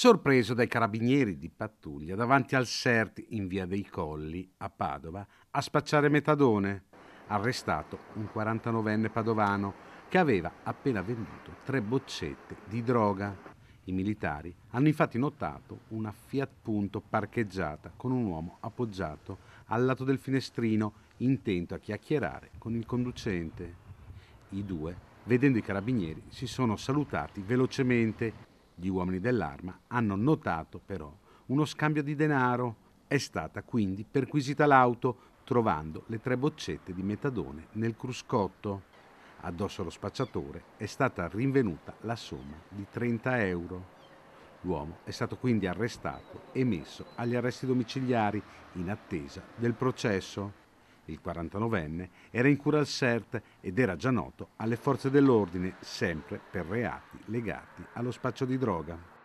sorpreso dai carabinieri di pattuglia davanti al CERT in via dei Colli a Padova a spacciare metadone. Arrestato un 49enne padovano che aveva appena venduto tre boccette di droga. I militari hanno infatti notato una Fiat Punto parcheggiata con un uomo appoggiato al lato del finestrino intento a chiacchierare con il conducente. I due, vedendo i carabinieri, si sono salutati velocemente gli uomini dell'arma hanno notato però uno scambio di denaro. È stata quindi perquisita l'auto, trovando le tre boccette di metadone nel cruscotto. Addosso allo spacciatore è stata rinvenuta la somma di 30 euro. L'uomo è stato quindi arrestato e messo agli arresti domiciliari in attesa del processo il 49enne, era in cura al CERT ed era già noto alle forze dell'ordine, sempre per reati legati allo spaccio di droga.